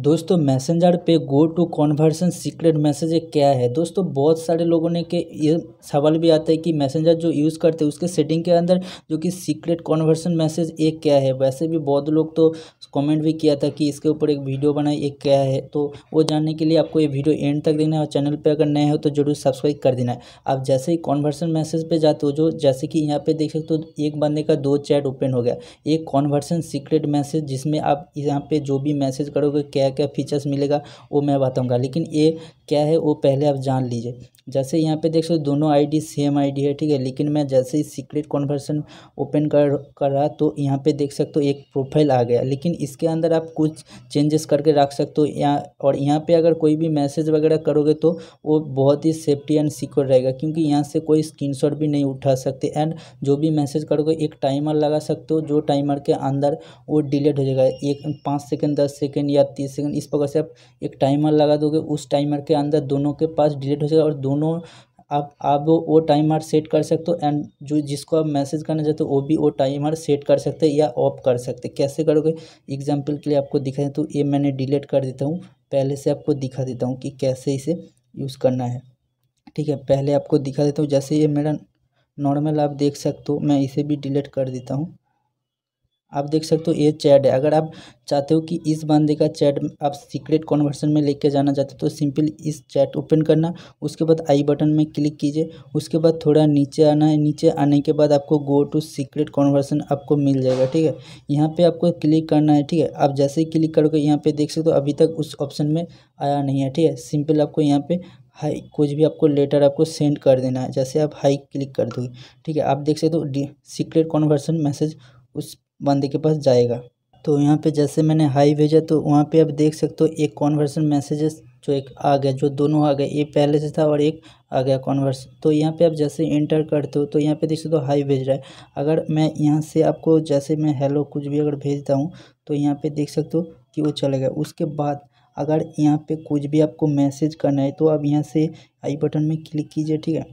दोस्तों मैसेंजर पे go to conversation secret message क्या है दोस्तों बहुत सारे लोगों ने के ये सवाल भी आता है कि मैसेंजर जो यूज़ करते हैं उसके सेटिंग के अंदर जो कि सीक्रेट कॉन्वर्सन मैसेज एक क्या है वैसे भी बहुत लोग तो कमेंट भी किया था कि इसके ऊपर एक वीडियो बनाए एक क्या है तो वो जानने के लिए आपको ये वीडियो एंड तक देना है और चैनल पर अगर नए हो तो जरूर सब्सक्राइब कर देना है आप जैसे ही कॉन्वर्सन मैसेज पर जाते हो जो जैसे कि यहाँ पर देख सकते हो एक बंदे का दो चैट ओपन हो गया एक कॉन्वर्सन सीक्रेट मैसेज जिसमें आप यहाँ पर जो भी मैसेज करोगे क्या क्या क्या फीचर्स मिलेगा वो मैं बताऊँगा लेकिन ये क्या है वो पहले आप जान लीजिए जैसे यहाँ पे देख सकते दोनों आईडी सेम आईडी है ठीक है लेकिन मैं जैसे ही सीक्रेट कॉन्वर्सन ओपन कर कर रहा तो यहाँ पे देख सकते हो एक प्रोफाइल आ गया लेकिन इसके अंदर आप कुछ चेंजेस करके रख सकते हो यहाँ और यहाँ पे अगर कोई भी मैसेज वगैरह करोगे तो वो बहुत ही सेफ्टी एंड सिक्योर रहेगा क्योंकि यहाँ से कोई स्क्रीन भी नहीं उठा सकते एंड जो भी मैसेज करोगे एक टाइमर लगा सकते हो जो टाइमर के अंदर वो डिलेट हो जाएगा एक पाँच सेकेंड दस सेकेंड या तीस सेकंड इस प्रकार से आप एक टाइमर लगा दोगे उस टाइमर के अंदर दोनों के पास डिलीट हो जाएगा और दोनों आप आप वो टाइमर सेट कर सकते हो एंड जो जिसको आप मैसेज करना चाहते हो वो भी वो टाइमर सेट कर सकते हैं या ऑफ कर सकते हैं कैसे करोगे एग्जाम्पल के लिए आपको दिखा देता तो हूँ ये मैंने डिलीट कर देता हूँ पहले से आपको दिखा देता हूँ कि कैसे इसे यूज़ करना है ठीक है पहले आपको दिखा देता हूँ जैसे ये मेरा नॉर्मल आप देख सकते हो मैं इसे भी डिलीट कर देता हूँ आप देख सकते हो ये चैट है अगर आप चाहते हो कि इस बंदे का चैट आप सीक्रेट कॉन्वर्सन में लेके जाना चाहते हो तो सिंपल इस चैट ओपन करना उसके बाद आई बटन में क्लिक कीजिए उसके बाद थोड़ा नीचे आना है नीचे आने के बाद आपको गो टू सीक्रेट कॉन्वर्सन आपको मिल जाएगा ठीक है यहाँ पे आपको क्लिक करना है ठीक है आप जैसे ही क्लिक करोगे यहाँ पर देख सकते हो अभी तक उस ऑप्शन में आया नहीं है ठीक है सिंपल आपको यहाँ पर हाई कुछ भी आपको लेटर आपको सेंड कर देना है जैसे आप हाई क्लिक कर दोगे ठीक है आप देख सकते हो सीक्रेट कॉन्वर्सन मैसेज उस बंदे के पास जाएगा तो यहाँ पे जैसे मैंने हाई भेजा तो वहाँ पे आप देख सकते हो एक कॉन्वर्सन मैसेजेस जो एक आ गया जो दोनों आ गए एक पहले से था और एक आ गया कॉन्वर्स तो यहाँ पे आप जैसे इंटर करते हो तो यहाँ पे देख सकते हो हाई भेज रहा है अगर मैं यहाँ से आपको जैसे मैं हेलो कुछ भी अगर भेजता हूँ तो यहाँ पर देख सकते हो कि वो चले गए उसके बाद अगर यहाँ पे कुछ भी आपको मैसेज करना है तो आप यहाँ से आई बटन में क्लिक कीजिए ठीक है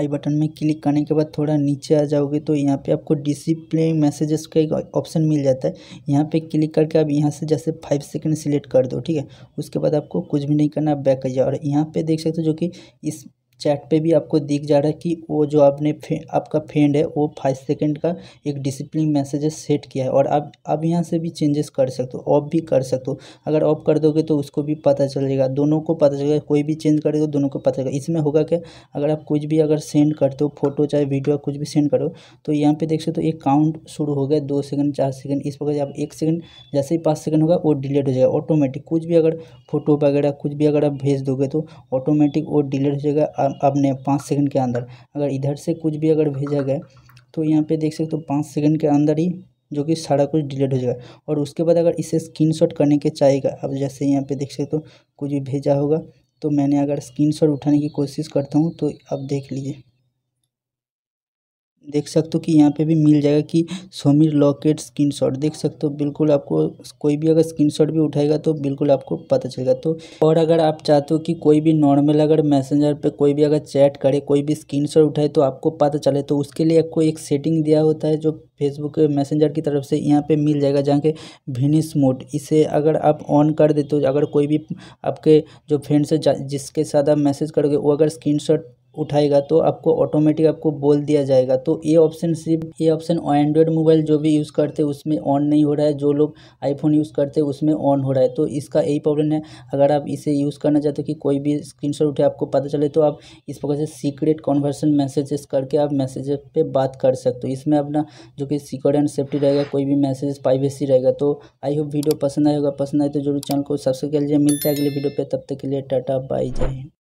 आई बटन में क्लिक करने के बाद थोड़ा नीचे आ जाओगे तो यहाँ पे आपको डिसिप्ले मैसेजेस का एक ऑप्शन मिल जाता है यहाँ पे क्लिक करके आप यहाँ से जैसे फाइव सेकंड सिलेक्ट कर दो ठीक है उसके बाद आपको कुछ भी नहीं करना बैक आ जाओ और यहाँ पे देख सकते हो जो कि इस चैट पे भी आपको दिख जा रहा है कि वो जो आपने फे, आपका फ्रेंड है वो फाइव सेकेंड का एक डिसिप्लिन मैसेज सेट किया है और आप अब यहाँ से भी चेंजेस कर सकते हो ऑफ भी कर सकते हो अगर ऑफ कर दोगे तो उसको भी पता चलेगा दोनों को पता चलेगा कोई भी चेंज करेगा तो दोनों को पता चलेगा इसमें होगा क्या अगर आप कुछ भी अगर सेंड करते हो फोटो चाहे वीडियो कुछ भी सेंड करो तो यहाँ पर देख सकते हो एक काउंट शुरू हो गया दो सेकेंड चार सेकेंड इस प्रकार आप एक सेकेंड जैसे ही पाँच सेकेंड होगा वो डिलीट हो जाएगा ऑटोमेटिक कुछ भी अगर फोटो वगैरह कुछ भी अगर आप भेज दोगे तो ऑटोमेटिक वो डिलीट हो जाएगा आपने पाँच सेकंड के अंदर अगर इधर से कुछ भी अगर भेजा गया तो यहाँ पे देख सकते हो तो पाँच सेकंड के अंदर ही जो कि सारा कुछ डिलीट हो जाएगा और उसके बाद अगर इसे स्क्रीन करने के चाहेगा अब जैसे यहाँ पे देख सकते हो तो कुछ भी भेजा होगा तो मैंने अगर स्क्रीन उठाने की कोशिश करता हूँ तो आप देख लीजिए देख सकते हो कि यहाँ पे भी मिल जाएगा कि सोमिर लॉकेट स्क्रीनशॉट देख सकते हो बिल्कुल आपको कोई भी अगर स्क्रीनशॉट भी उठाएगा तो बिल्कुल आपको पता चलेगा तो और अगर आप चाहते हो कि कोई भी नॉर्मल अगर मैसेंजर पर कोई भी अगर चैट करे कोई भी स्क्रीन उठाए तो आपको पता चले तो उसके लिए आपको एक सेटिंग दिया होता है जो फेसबुक मैसेंजर की तरफ से यहाँ पे मिल जाएगा जहाँ के विनिस मोड इसे अगर आप ऑन कर देते हो अगर कोई भी आपके जो फ्रेंड्स है जिसके साथ आप मैसेज करोगे वो अगर स्क्रीनशॉट उठाएगा तो आपको ऑटोमेटिक आपको बोल दिया जाएगा तो ये ऑप्शन सिर्फ ये ऑप्शन एंड्रॉयड मोबाइल जो भी यूज़ करते हैं उसमें ऑन नहीं हो रहा है जो लोग आईफोन यूज़ करते हैं उसमें ऑन हो रहा है तो इसका यही प्रॉब्लम है अगर आप इसे यूज़ करना चाहते हो कि कोई भी स्क्रीनशॉट उठे आपको पता चले तो आप इस प्रकार से सीक्रेट कॉन्वर्सन मैसेजेस करके आप मैसेज पर बात कर सकते हो इसमें अपना जो कि सिक्योर एंड सेफ्टी रहेगा कोई भी मैसेज प्राइवेसी रहेगा तो आई होप वीडियो पसंद आएगा पसंद आए तो जरूर चैनल को सब्सक्राइब कर लीजिए मिलता है अगले वीडियो पर तब तक के लिए टाटा बाई जय